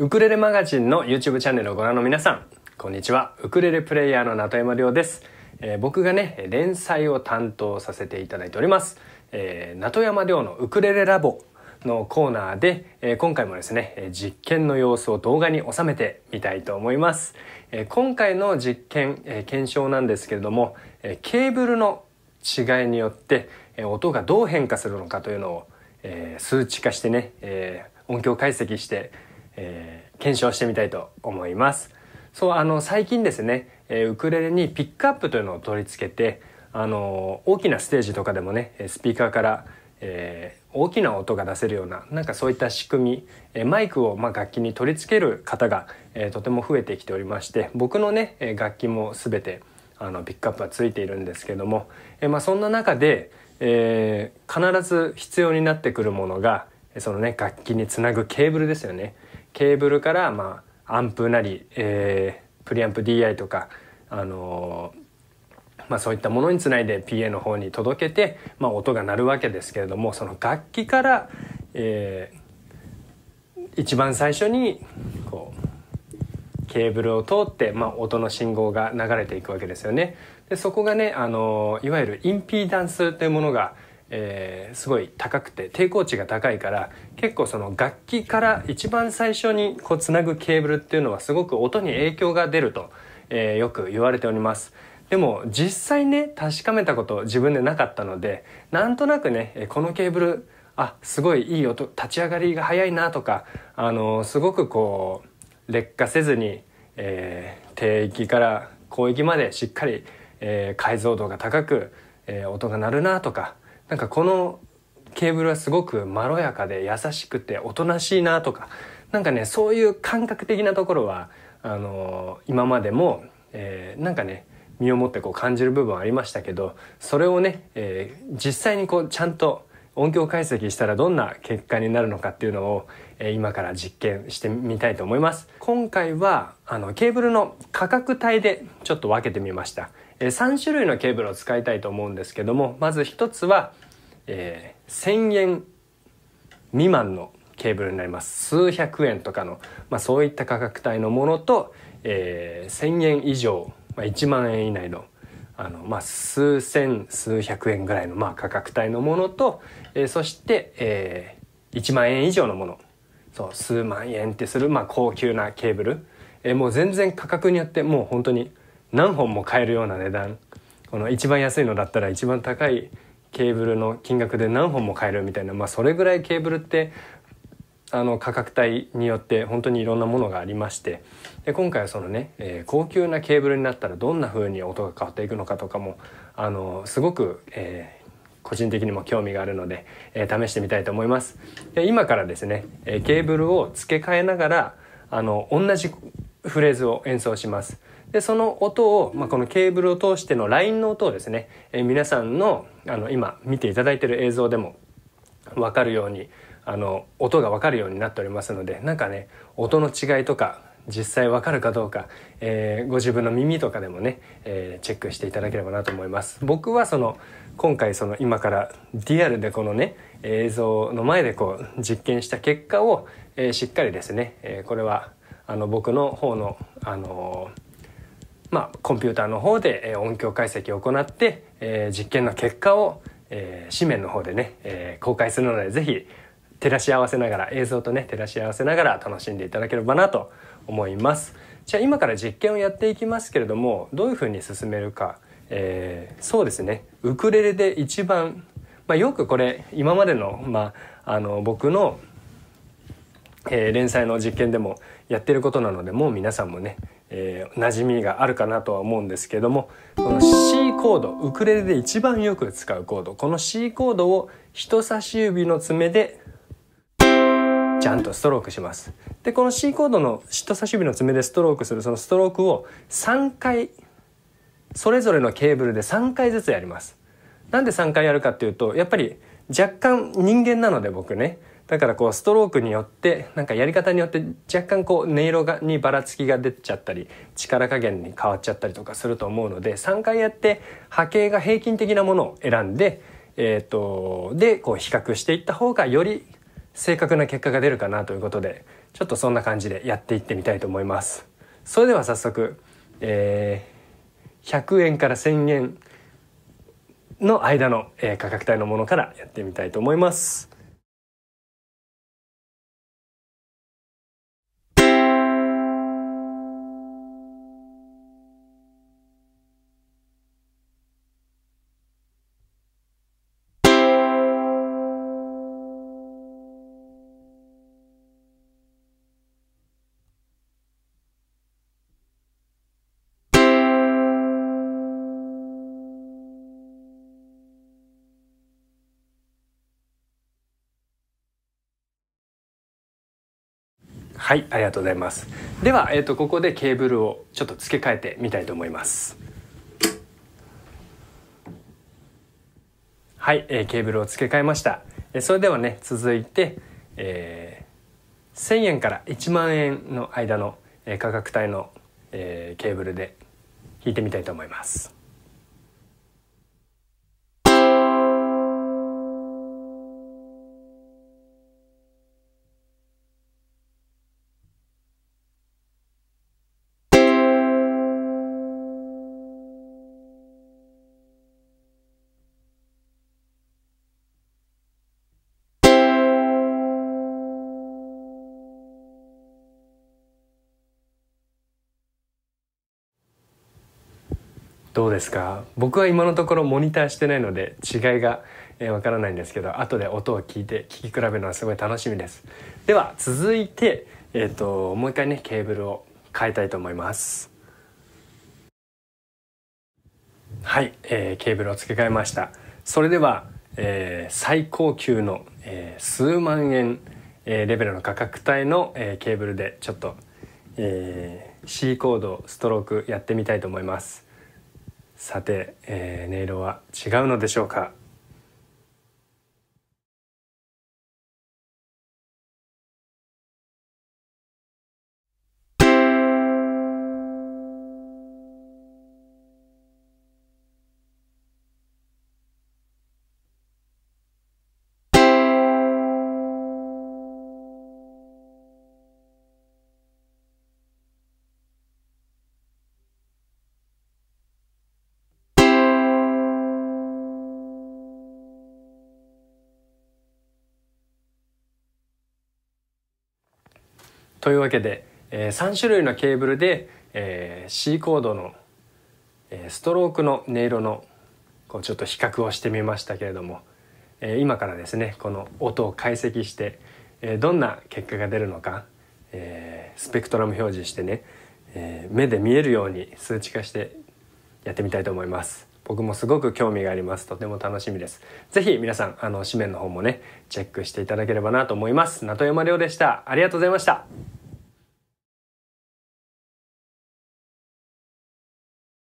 ウクレレマガジンの YouTube チャンネルをご覧の皆さん、こんにちは。ウクレレプレイヤーの名戸山亮です。えー、僕がね、連載を担当させていただいております。えー、名山亮のウクレレラボのコーナーで、えー、今回もですね、実験の様子を動画に収めてみたいと思います。えー、今回の実験、えー、検証なんですけれども、えケーブルの違いによって、え音がどう変化するのかというのを、え数値化してね、え音響解析して、えー、検証してみたいと思います。そう、あの、最近ですね、えー、ウクレレにピックアップというのを取り付けて、あの、大きなステージとかでもね、スピーカーから、えー、大きな音が出せるような、なんかそういった仕組み、えマイクを、ま楽器に取り付ける方が、えとても増えてきておりまして、僕のね、楽器も全て、あの、ピックアップはついているんですけども、えまあ、そんな中で、え必ず必要になってくるものが、そのね、楽器につなぐケーブルですよね。ケーブルから、まあ、アンプなり、えー、プリアンプ DI とか、あのー、まあ、そういったものにつないで PA の方に届けて、まあ、音が鳴るわけですけれどもその楽器から、えー、一番最初にこうケーブルを通って、まあ、音の信号が流れていくわけですよね。でそこがね、あのいわゆるインピーダンスというものがえー、すごい高くて抵抗値が高いから結構その楽器から一番最初にこうつなぐケーブルっていうのはすごく音に影響が出ると、えー、よく言われております。でも実際ね確かめたこと自分でなかったのでなんとなくねこのケーブルあすごいいい音立ち上がりが早いなとか、あのすごくこう劣化せずに、えー、低域から広域までしっかり、えー、解像度が高く、えー、音が鳴るなとかなんかこのケーブルはすごくまろやかで優しくておとなしいなとかなんかねそういう感覚的なところはあの今までも、えー、なんかね身をもってこう感じる部分はありましたけどそれをね、えー、実際にこうちゃんと音響解析したらどんな結果になるのかっていうのを、え今から実験してみたいと思います。今回はあのケーブルの価格帯でちょっと分けてみました。え3種類のケーブルを使いたいと思うんですけども、まず1つは、えー、1000円未満のケーブルになります。数百円とかの、まあ、そういった価格帯のものと、えー、1000円以上、まあ、1万円以内のあの、まあ、数千、数百円ぐらいの、まあ、価格帯のものと、えー、そして、えー、1万円以上のもの。そう、数万円ってする、まあ、高級なケーブル。えー、もう全然価格によって、もう本当に何本も買えるような値段。この一番安いのだったら一番高いケーブルの金額で何本も買えるみたいな、まあ、それぐらいケーブルってあの価格帯によって本当にいろんなものがありましてで今回はそのね、えー、高級なケーブルになったらどんな風に音が変わっていくのかとかもあのすごく、えー、個人的にも興味があるので、えー、試してみたいと思いますで今からですね、えケーブルを付け替えながらあの同じフレーズを演奏しますでその音を、まあ、このケーブルを通してのラインの音をですね、え皆さんのあの今見ていただいてる映像でも分かるようにあの音が分かるようになっておりますのでなんかね音の違いとか実際分かるかどうか、えー、ご自分の耳とかでもね、えー、チェックしていただければなと思います僕はその今回その今からリアルでこのね映像の前でこう実験した結果を、えー、しっかりですね、えー、これはあの僕の方の、あのまあ、コンピューターの方で、え音響解析を行って、えー、実験の結果を、えー、紙面の方でね、えー、公開するのでぜひ照らし合わせながら映像とね照らし合わせながら楽しんでいただければなと思いますじゃあ今から実験をやっていきますけれどもどういうふうに進めるか、えー、そうですねウクレレで一番、まあ、よくこれ今までの,、まあ、あの僕の、えー、連載の実験でもやってることなのでもう皆さんもね、えー、馴染みがあるかなとは思うんですけどもこの C コードウクレレで一番よく使うコードこの C コードを人差し指の爪でちゃんとストロークしますでこの C コードの人差し指の爪でストロークするそのストロークを3回それぞれのケーブルで3回ずつやりますなんで3回やるかっていうとやっぱり若干人間なので僕ねだからこうストロークによってなんかやり方によって若干こう音色がにばらつきが出ちゃったり力加減に変わっちゃったりとかすると思うので3回やって波形が平均的なものを選んでえっとでこう比較していった方がより正確な結果が出るかなということでちょっとそんな感じでやっていってみたいと思いますそれでは早速、えー、100円から1000円の間の、えー、価格帯のものからやってみたいと思いますはいありがとうございますでは、えーと、ここでケーブルをちょっと付け替えてみたいと思いますはい、えー、ケーブルを付け替えました、えー、それではね続いて、えー、1000円から1万円の間の、えー、価格帯の、えー、ケーブルで引いてみたいと思いますどうですか僕は今のところモニターしてないので違いがえー、分からないんですけど後で音を聞いて聞き比べるのはすごい楽しみですでは続いて、えーと、ともう一回ねケーブルを変えたいと思いますはい、えー、ケーブルを付け替えましたそれでは、えー、最高級の、えー、数万円、えー、レベルの価格帯の、えー、ケーブルでちょっと、えー、C コードストロークやってみたいと思いますさて、えー、音色は違うのでしょうかというわけで、え3種類のケーブルで、え C コードの、えストロークの音色のこうちょっと比較をしてみましたけれども、え今からですねこの音を解析して、えどんな結果が出るのか、えスペクトラム表示してね、え目で見えるように数値化してやってみたいと思います。僕もすごく興味がありますとても楽しみですぜひ皆さんあの紙面の方もねチェックしていただければなと思います名戸山亮でしたありがとうございました